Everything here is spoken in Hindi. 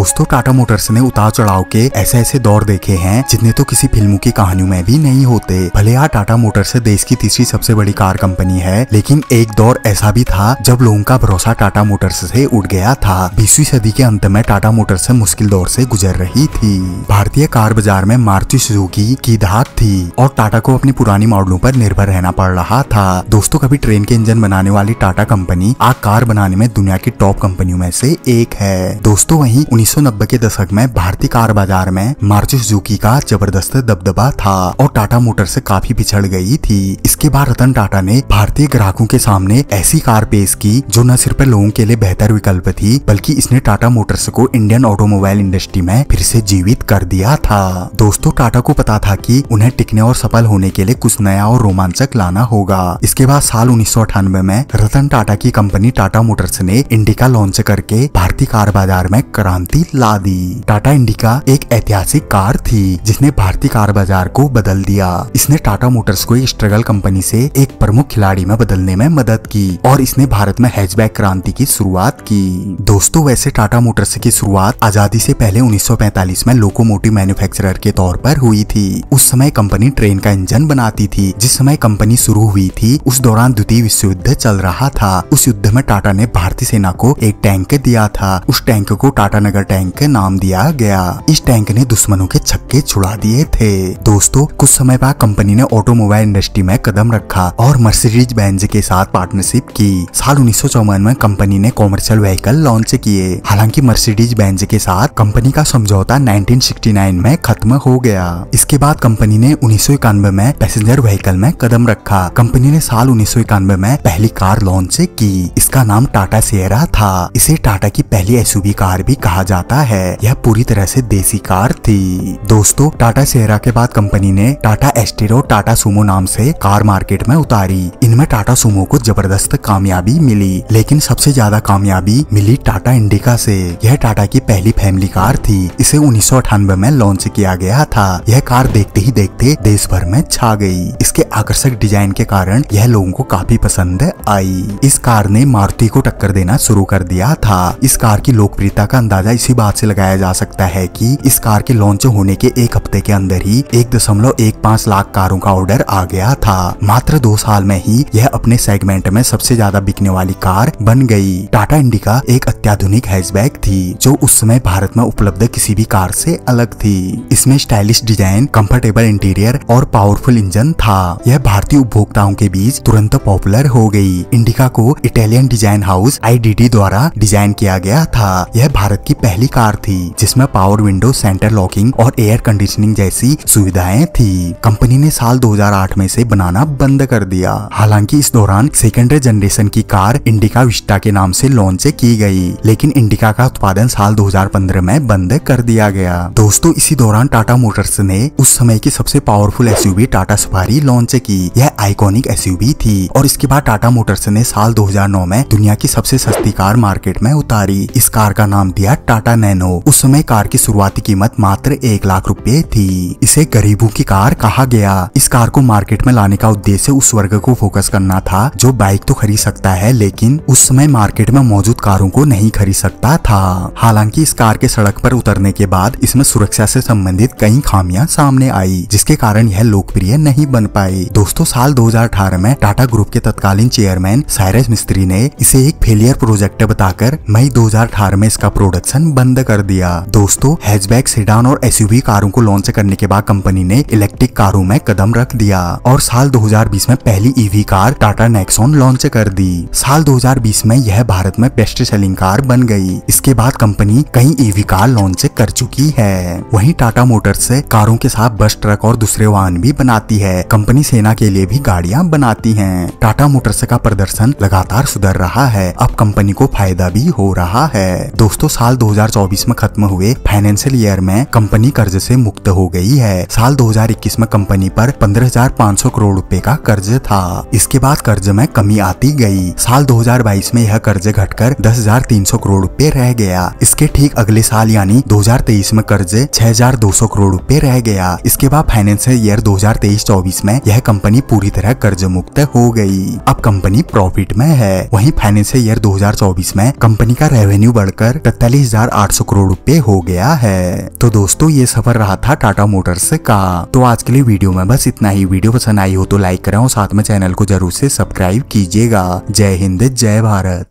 दोस्तों टाटा मोटर्स ने उतार चढ़ाव के ऐसे ऐसे दौर देखे हैं जितने तो किसी फिल्मों की कहानियों में भी नहीं होते भले यहाँ टाटा मोटर्स देश की तीसरी सबसे बड़ी कार कंपनी है लेकिन एक दौर ऐसा भी था जब लोगों का भरोसा टाटा मोटर्स से उठ गया था बीसवीं सदी के अंत में टाटा मोटर्स मुश्किल दौर से गुजर रही थी भारतीय कार बाजार में मारुति सुजुकी की धाक थी और टाटा को अपनी पुरानी मॉडलों पर निर्भर रहना पड़ रहा था दोस्तों कभी ट्रेन के इंजन बनाने वाली टाटा कंपनी आज कार बनाने में दुनिया की टॉप कंपनियों में से एक है दोस्तों वही उन्नीस 1990 के दशक में भारतीय कार बाजार में मारुति जूकी का जबरदस्त दबदबा था और टाटा मोटर से काफी पिछड़ गई थी इसके बाद रतन टाटा ने भारतीय ग्राहकों के सामने ऐसी कार पेश की जो न सिर्फ लोगों के लिए बेहतर विकल्प थी बल्कि इसने टाटा मोटर्स को इंडियन ऑटोमोबाइल इंडस्ट्री में फिर से जीवित कर दिया था दोस्तों टाटा को पता था की उन्हें टिकने और सफल होने के लिए कुछ नया और रोमांचक लाना होगा इसके बाद साल उन्नीस में रतन टाटा की कंपनी टाटा मोटर्स ने इंडिका लॉन्च करके भारतीय कार बाजार में क्रांति थी ला दी टाटा इंडिका एक ऐतिहासिक कार थी जिसने भारतीय कार बाजार को बदल दिया इसने टाटा मोटर्स को एक स्ट्रगल कंपनी से एक प्रमुख खिलाड़ी में बदलने में मदद की और इसने भारत में हैचबैक क्रांति की शुरुआत की दोस्तों वैसे टाटा मोटर्स की शुरुआत आजादी से पहले 1945 में लोकोमोटिव मैन्युफैक्चरर के तौर पर हुई थी उस समय कंपनी ट्रेन का इंजन बनाती थी जिस समय कंपनी शुरू हुई थी उस दौरान द्वितीय विश्व युद्ध चल रहा था उस युद्ध में टाटा ने भारतीय सेना को एक टैंक दिया था उस टैंक को टाटा नगर टैंक नाम दिया गया इस टैंक ने दुश्मनों के छक्के छुड़ा दिए थे दोस्तों कुछ समय बाद कंपनी ने ऑटोमोबाइल इंडस्ट्री में कदम रखा और मर्सिडीज बेंज के साथ पार्टनरशिप की साल उन्नीस में कंपनी ने कॉमर्शियल व्हीकल लॉन्च किए हालांकि मर्सिडीज बेंज के साथ कंपनी का समझौता नाइनटीन में खत्म हो गया इसके बाद कंपनी ने उन्नीस में पैसेंजर व्हीकल में कदम रखा कंपनी ने साल उन्नीस में पहली कार लॉन्च की इसका नाम टाटा सेरा था इसे टाटा की पहली एसयूवी कार भी कहा जा जाता है यह पूरी तरह से देसी कार थी दोस्तों टाटा सेहरा के बाद कंपनी ने टाटा एस्टेरो टाटा सुमो नाम से कार मार्केट में उतारी इनमें टाटा सुमो को जबरदस्त कामयाबी मिली लेकिन सबसे ज्यादा कामयाबी मिली टाटा इंडिका से यह टाटा की पहली फैमिली कार थी इसे उन्नीस में लॉन्च किया गया था यह कार देखते ही देखते देश भर में छा गई इसके आकर्षक डिजाइन के कारण यह लोगों को काफी पसंद आई इस कार ने मारुति को टक्कर देना शुरू कर दिया था इस कार की लोकप्रियता का अंदाजा इसी बात से लगाया जा सकता है कि इस कार के लॉन्च होने के एक हफ्ते के अंदर ही एक दशमलव एक पाँच लाख कारों का ऑर्डर आ गया था मात्र दो साल में ही यह अपने सेगमेंट में सबसे ज्यादा बिकने वाली कार बन गई टाटा इंडिका एक अत्याधुनिक हैचबैक थी जो उस समय भारत में उपलब्ध किसी भी कार से अलग थी इसमें स्टाइलिश डिजाइन कंफर्टेबल इंटीरियर और पावरफुल इंजन था यह भारतीय उपभोक्ताओं के बीच तुरंत पॉपुलर हो गई इंडिका को इटालियन डिजाइन हाउस आईडीडी द्वारा डिजाइन किया गया था यह भारत की पहली कार थी जिसमें पावर विंडो सेंटर लॉकिंग और एयर कंडीशनिंग जैसी सुविधाएं थी कंपनी ने साल 2008 में से बनाना बंद कर दिया हालांकि इस दौरान सेकेंडरी जनरेशन की कार इंडिका विस्टा के नाम से लॉन्च की गई लेकिन इंडिका का उत्पादन साल 2015 में बंद कर दिया गया दोस्तों इसी दौरान टाटा मोटर्स ने उस समय की सबसे पावरफुल एस टाटा सफारी लॉन्च की यह आइकॉनिक एस थी और इसके बाद टाटा मोटर्स ने साल दो में दुनिया की सबसे सस्ती कार मार्केट में उतारी इस कार का नाम दिया टाटा टाटा नैनो उस समय कार की शुरुआती कीमत मात्र एक लाख रुपए थी इसे गरीबों की कार कहा गया इस कार को मार्केट में लाने का उद्देश्य उस वर्ग को फोकस करना था जो बाइक तो खरीद सकता है लेकिन उस समय मार्केट में मौजूद कारों को नहीं खरीद सकता था हालांकि इस कार के सड़क पर उतरने के बाद इसमें सुरक्षा से संबंधित कई खामियां सामने आई जिसके कारण यह लोकप्रिय नहीं बन पाई दोस्तों साल 2018 में टाटा ग्रुप के तत्कालीन चेयरमैन साइरस मिस्त्री ने इसे एक फेलियर प्रोजेक्ट बताकर मई 2018 में इसका प्रोडक्शन बंद कर दिया दोस्तों हैचबैक सिडान और एसयूवी कारों को लॉन्च करने के बाद कंपनी ने इलेक्ट्रिक कारों में कदम रख दिया और साल 2020 में पहली EV e car Tata Nexon launch कर दी साल 2020 में यह भारत में बेस्ट सेलिंग कार बन गई इसके बाद कंपनी कई ईवी e कार लॉन्च कर चुकी है वहीं टाटा मोटर्स से कारों के साथ बस ट्रक और दूसरे वाहन भी बनाती है कंपनी सेना के लिए भी गाड़ियां बनाती है टाटा मोटर्स का प्रदर्शन लगातार सुधर रहा है अब कंपनी को फायदा भी हो रहा है दोस्तों साल 2024 में खत्म हुए फाइनेंशियल ईयर में कंपनी कर्ज से मुक्त हो गई है साल 2021 में कंपनी पर 15,500 करोड़ रुपए का कर्ज था इसके बाद कर्ज में कमी आती गई साल 2022 में यह कर्ज घटकर 10,300 करोड़ रुपए रह गया इसके ठीक अगले साल यानी 2023 में कर्ज 6,200 करोड़ रुपए रह गया इसके बाद फाइनेंशियल ईयर 2023-24 में यह कंपनी पूरी तरह कर्ज मुक्त हो गई अब कंपनी प्रॉफिट में है वहीं फाइनेंशियल ईयर 2024 में कंपनी का रेवेन्यू बढ़कर तैतालीस हजार 800 करोड़ रुपए हो गया है तो दोस्तों ये सफर रहा था टाटा मोटर्स का तो आज के लिए वीडियो में बस इतना ही वीडियो पसंद आई हो तो लाइक करें और साथ में चैनल को जरूर से सब्सक्राइब कीजिएगा जय हिंद जय भारत